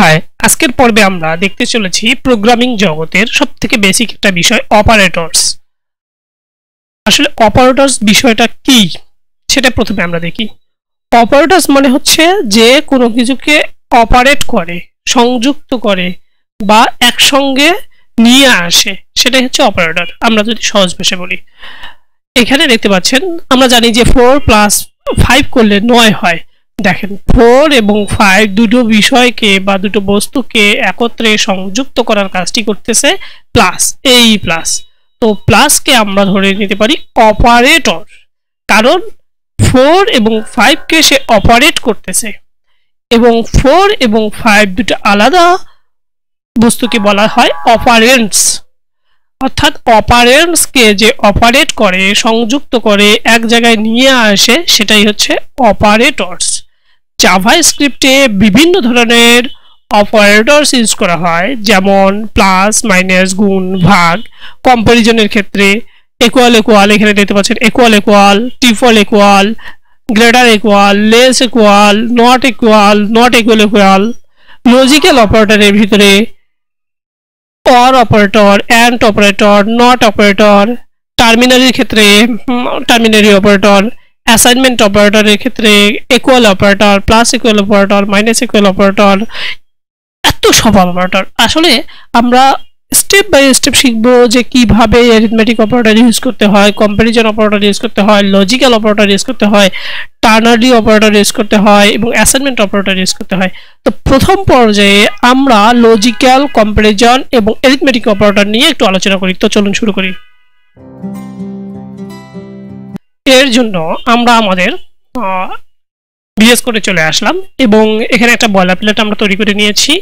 high আজকের পর্বে আমরা দেখতে চলেছি প্রোগ্রামিং জগতের সব থেকে বেসিক একটা বিষয় অপারেটরস আসলে অপারেটরস বিষয়টা কি সেটা প্রথমে আমরা দেখি অপারেটরস মানে হচ্ছে যে কোনো কিছুকে অপারেট করে সংযুক্ত করে বা একসঙ্গে নিয়ে আসে সেটাই হচ্ছে অপারেটর আমরা যদি সহজ ভাষায় বলি এখানে দেখতে পাচ্ছেন আমরা জানি যে ফোর প্লাস ফাইভ করলে নয় হয় দেখেন ফোর এবং ফাইভ দুটো বিষয়কে বা দুটো বস্তুকে একত্রে সংযুক্ত করার কাজটি করতেছে প্লাস এই প্লাস তো প্লাসকে আমরা ধরে নিতে পারি অপারেটর কারণ ফোর এবং ফাইভকে সে অপারেট করতেছে এবং ফোর এবং ফাইভ দুটো আলাদা বস্তুকে বলা হয় অপারেন্টস অর্থাৎ অপারেন্টসকে যে অপারেট করে সংযুক্ত করে এক জায়গায় নিয়ে আসে সেটাই হচ্ছে অপারেটরস জাভা স্ক্রিপ্টে বিভিন্ন ধরনের অপারেটরস ইউজ করা হয় যেমন প্লাস মাইনাস গুণ ভাগ কম্পারিজনের ক্ষেত্রে একুয়াল একুয়াল এখানে দেখতে পাচ্ছেন একুয়াল একুয়াল টিফল equal greater equal less equal not equal not equal equal logical অপারেটরের ভিতরে or operator and operator not operator টার্মিনারির ক্ষেত্রে টার্মিনারি অপারেটর অ্যাসাইনমেন্ট অপারেটরের ক্ষেত্রে equal operator plus equal operator minus equal operator এত সব অপারেটর আসলে আমরা স্টেপ বাই স্টেপ শিখব যে কিভাবে অ্যারিথমেটিক অপারেটর ইউজ করতে হয় কম্পারিজন অপারেটর ইউজ করতে হয় লজিক্যাল অপারেটর ইউজ করতে হয় টার্নারি অপারেটর ইউজ করতে হয় এবং অ্যাসাইনমেন্ট অপারেটর ইউজ করতে হয় তো প্রথম পর্যায়ে আমরা লজিক্যাল কম্পারিজন এবং অ্যারিথমেটিক অপারেটর নিয়ে একটু আলোচনা করি তো চলুন শুরু করি এর জন্য আমরা আমাদের বিএস করে চলে আসলাম এবং এখানে একটা বয়লার প্লেট আমরা তৈরি করে নিয়েছি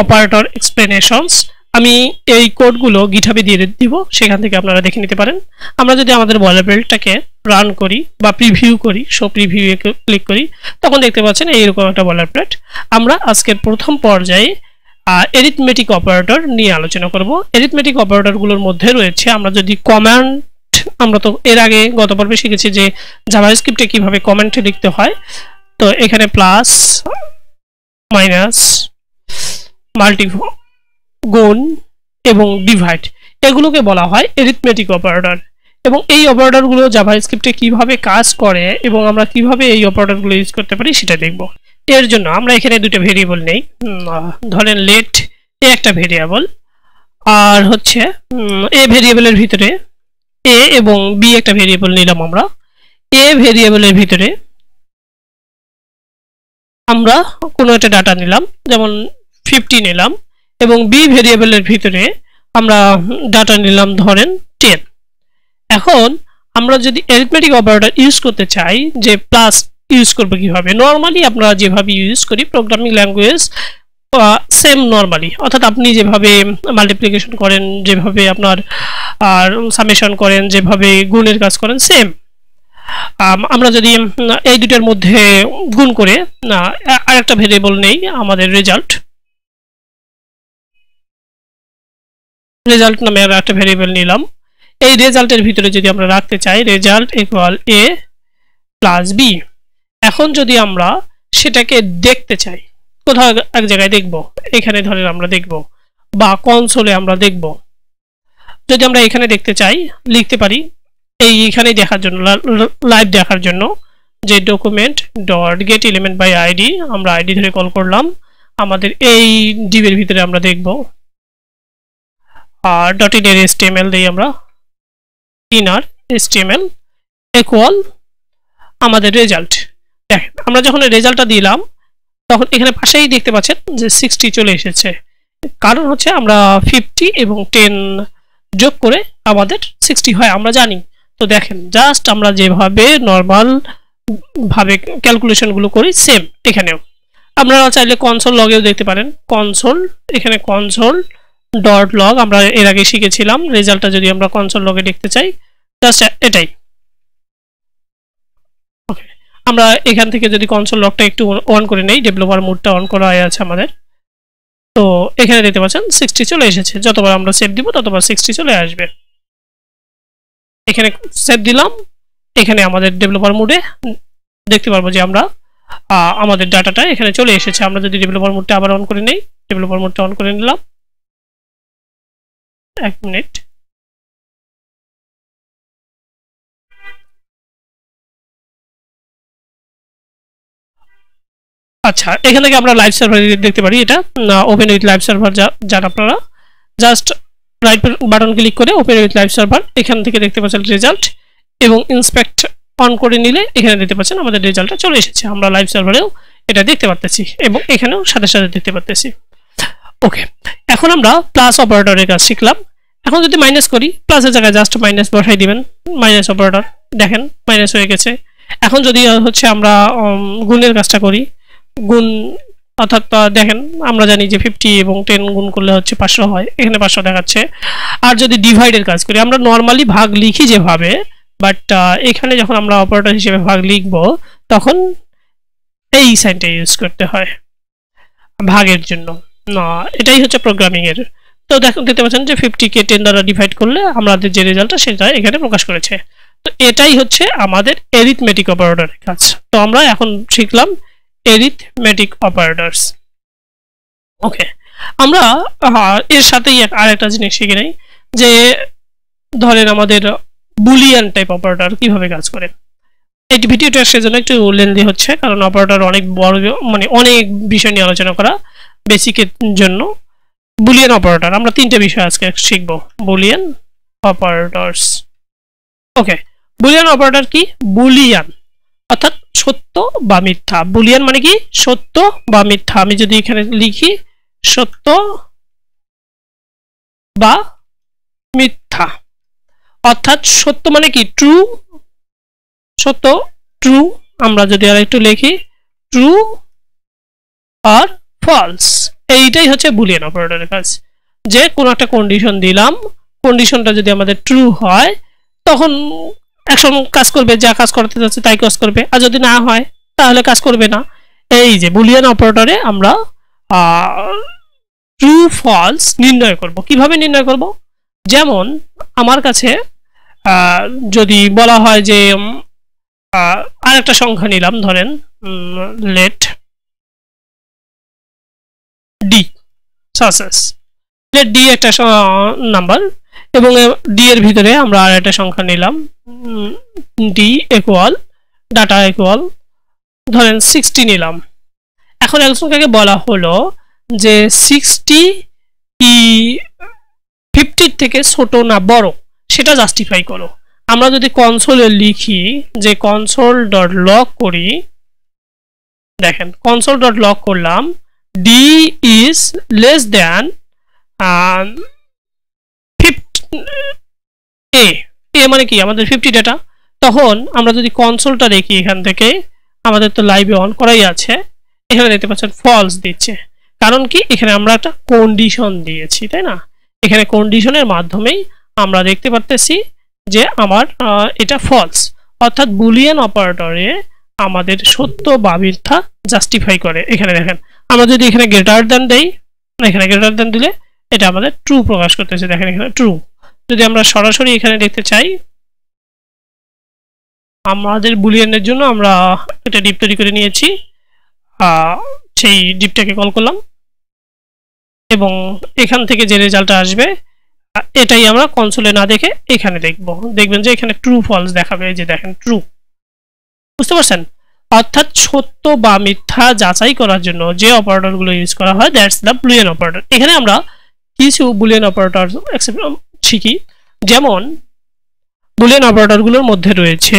অপারেটর এক্সপ্লেনেশনস আমি এই কোডগুলো গিঠাবে দিয়ে দিব সেখান থেকে আপনারা দেখে নিতে পারেন আমরা যদি আমাদের বয়লার প্লেটটাকে রান করি বা প্রিভিউ করি শো প্রিভিউ ক্লিক করি তখন দেখতে পাচ্ছেন এইরকম একটা বয়লার প্লেট আমরা আজকের প্রথম পর্যায়ে এরিথমেটিক অপারেটর নিয়ে আলোচনা করব এরিথমেটিক অপারেটরগুলোর মধ্যে রয়েছে আমরা যদি কমান্ড আমরা তো এর আগে গত পর্বে শিখেছি যে জাভাস্ক্রিপ্টে কিভাবে কমেন্ট লিখতে হয় তো এখানে প্লাস মাইনাস মাল্টি গুণ এবং ডিভাইড এগুলোকে বলা হয় এরিথমেটিক অপারেটর এবং এই অপারেটরগুলো জাভাস্ক্রিপ্টে কিভাবে কাজ করে এবং আমরা কিভাবে এই অপারেটরগুলো ইউজ করতে পারি সেটা দেখব এর জন্য আমরা এখানে দুটো ভেরিয়েবল নেই ধরেন লেট এ একটা ভেরিয়েবল আর হচ্ছে এ ভেরিয়েবলের ভিতরে এ এবং বি একটা ভেরিয়েবল নিলাম আমরা এ ভেরিয়েবলের ভিতরে আমরা কোনো একটা ডাটা নিলাম যেমন ফিফটি নিলাম এবং বি ভেরিয়েবলের ভিতরে আমরা ডাটা নিলাম ধরেন টেন এখন আমরা যদি অ্যারিথমেটিক অপারেটর ইউজ করতে চাই যে প্লাস ইউজ করবো কীভাবে নর্মালি আমরা যেভাবে ইউজ করি প্রোগ্রামিং ল্যাঙ্গুয়েজ সেম নর্মালি অর্থাৎ আপনি যেভাবে মাল্টিপ্লিকেশন করেন যেভাবে আপনার আর সামেশন করেন যেভাবে গুণের কাজ করেন সেম আমরা যদি এই দুটার মধ্যে গুণ করে আর একটা ভেরিয়েবল নেই আমাদের রেজাল্ট রেজাল্ট নামে আমরা একটা ভেরিয়েবল নিলাম এই রেজাল্টের ভিতরে যদি আমরা রাখতে চাই result equal A plus B এখন যদি আমরা সেটাকে দেখতে চাই কোথাও এক জায়গায় দেখব এখানে ধরেন আমরা দেখব বা কনসোলে আমরা দেখব যদি আমরা এখানে দেখতে চাই লিখতে পারি এই এখানে দেখার জন্য লাইভ দেখার জন্য যে document dot get element by ID আমরা আইডি ধরে কল করলাম আমাদের এই ডিবের ভিতরে আমরা দেখব আর ডট ইনের এসটিএমএল দিই আমরা ইনার এসটিএমএল ইকুয়াল আমাদের রেজাল্ট দেখেন আমরা যখন রেজাল্টটা দিলাম তখন এখানে পাশেই দেখতে পাচ্ছেন যে সিক্সটি চলে এসেছে কারণ হচ্ছে আমরা ফিফটি এবং টেন যোগ করে আমাদের সিক্সটি হয় আমরা জানি তো দেখেন জাস্ট আমরা যেভাবে নর্মাল ভাবে ক্যালকুলেশনগুলো করি সেম এখানেও আপনারা চাইলে কনসোল লগেও দেখতে পারেন কনসোল এখানে কনসোল ডট লগ আমরা এর আগে শিখেছিলাম রেজাল্টটা যদি আমরা কনসোল লগে দেখতে চাই জাস্ট এটাই আমরা এখান থেকে যদি কনসোল লকটা একটু অন করে নেই ডেভেলপার মোডটা অন করা হয়ে আছে আমাদের তো এখানে দেখতে পাচ্ছেন সিক্সটি চলে এসেছে যতবার আমরা সেভ দিব ততবার সিক্সটি চলে আসবে এখানে সেভ দিলাম এখানে আমাদের ডেভেলপার মোডে দেখতে পারবো যে আমরা আমাদের ডাটাটা এখানে চলে এসেছে আমরা যদি ডেভেলপার মোডটা আবার অন করে নেই ডেভেলপার মোডটা অন করে নিলাম এক মিনিট আচ্ছা এখান থেকে আমরা লাইভ সার্ভার দেখতে পারি এটা ওপেন উইথ লাইভ সার্ভার যান আপনারা জাস্ট রাইট বাটন ক্লিক করে ওপেন উইথ লাইভ সার্ভার এখান থেকে দেখতে পাচ্ছেন রেজাল্ট এবং ইন্সপেক্ট অন করে নিলে এখানে দেখতে পাচ্ছেন আমাদের রেজাল্টটা চলে এসেছে আমরা লাইভ সার্ভারেও এটা দেখতে পারতেছি এবং এখানেও সাথে সাথে দেখতে পারতেছি ওকে এখন আমরা প্লাস অপারেটরের কাজ শিখলাম এখন যদি মাইনাস করি প্লাসের জায়গায় জাস্ট মাইনাস বসাই দিবেন মাইনাস অপারেটর দেখেন মাইনাস হয়ে গেছে এখন যদি হচ্ছে আমরা গুণের কাজটা করি গুণ অর্থাৎ দেখেন আমরা জানি যে ফিফটি এবং টেন গুণ করলে হচ্ছে পাঁচশো হয় এখানে পাঁচশো দেখাচ্ছে আর যদি ডিভাইডের কাজ করি আমরা নর্মালি ভাগ লিখি যেভাবে বাট এখানে যখন আমরা অপারেটর হিসেবে ভাগ লিখব তখন এই সাইনটা ইউজ করতে হয় ভাগের জন্য না এটাই হচ্ছে প্রোগ্রামিংয়ের তো দেখুন দেখতে পাচ্ছেন যে ফিফটিকে টেন দ্বারা ডিভাইড করলে আমাদের যে রেজাল্টটা সেটা এখানে প্রকাশ করেছে তো এটাই হচ্ছে আমাদের এরিথমেটিক অপারেটরের কাজ তো আমরা এখন শিখলাম এরিথমেটিক অপারেটরস ওকে আমরা এর সাথেই আরেকটা জিনিস শিখে নেই যে ধরেন আমাদের বুলিয়ান টাইপ অপারেটর কিভাবে কাজ করে এই ভিডিওটা সেজন্য একটু লেন্দি হচ্ছে কারণ অপারেটর অনেক বড় মানে অনেক বিষয় নিয়ে আলোচনা করা বেসিকের জন্য বুলিয়ান অপারেটর আমরা তিনটে বিষয় আজকে শিখব Boolean operators okay Boolean operator কি বুলিয়ান অর্থাৎ সত্য বা মিথ্যা বুলিয়ান মানে কি সত্য বা মিথ্যা আমি যদি এখানে লিখি সত্য বা মিথ্যা অর্থাৎ সত্য মানে কি ট্রু সত্য ট্রু আমরা যদি আর একটু লিখি ট্রু আর ফলস এইটাই হচ্ছে বুলিয়ান অপারেটরের কাজ যে কোনো একটা কন্ডিশন দিলাম কন্ডিশনটা যদি আমাদের ট্রু হয় তখন একসঙ্গে কাজ করবে যা কাজ করতে যাচ্ছে তাই কাজ করবে আর যদি না হয় তাহলে কাজ করবে না এই যে বুলিয়ান অপারেটরে আমরা ট্রু ফলস নির্ণয় করব কিভাবে নির্ণয় করব যেমন আমার কাছে যদি বলা হয় যে আর একটা সংখ্যা নিলাম ধরেন let D success let D একটা নাম্বার এবং ডি এর ভিতরে আমরা আর একটা সংখ্যা নিলাম ডি ইকুয়াল ডাটা ইকুয়াল ধরেন সিক্সটি নিলাম এখন একজনকে বলা হলো যে সিক্সটি ই ফিফটির থেকে ছোট না বড় সেটা জাস্টিফাই করো আমরা যদি কনসোলে লিখি যে কনসোল ডট লক করি দেখেন কনসোল ডট লক করলাম D is less than fifty এ এ মানে কি আমাদের ফিফটি ডেটা তখন আমরা যদি কনসোলটা দেখি এখান থেকে আমাদের তো লাইভে অন করাই আছে এখানে দেখতে পাচ্ছেন ফলস দিচ্ছে কারণ কি এখানে আমরা একটা কন্ডিশন দিয়েছি তাই না এখানে কন্ডিশনের মাধ্যমেই আমরা দেখতে পারতেছি যে আমার এটা ফলস অর্থাৎ বুলিয়ান অপারেটরে আমাদের সত্য বা মিথ্যা জাস্টিফাই করে এখানে দেখেন আমরা যদি এখানে গ্রেটার দ্যান দেই এখানে গ্রেটার দ্যান দিলে এটা আমাদের ট্রু প্রকাশ করতেছে দেখেন এখানে ট্রু যদি আমরা সরাসরি এখানে দেখতে চাই আমাদের বুলিয়ানের জন্য আমরা একটা ডিপ তৈরি করে নিয়েছি সেই ডিপটাকে কল করলাম এবং এখান থেকে যে রেজাল্টটা আসবে এটাই আমরা কনসোলে না দেখে এখানে দেখব দেখবেন যে এখানে ট্রু ফলস দেখাবে যে দেখেন ট্রু বুঝতে পারছেন অর্থাৎ সত্য বা মিথ্যা যাচাই করার জন্য যে অপারেটরগুলো ইউজ করা হয় দ্যাটস দ্য বুলিয়ান অপারেটর এখানে আমরা কিছু বুলিয়ান অপারেটর ঠিকই যেমন বুলিয়ান অপারেটরগুলোর মধ্যে রয়েছে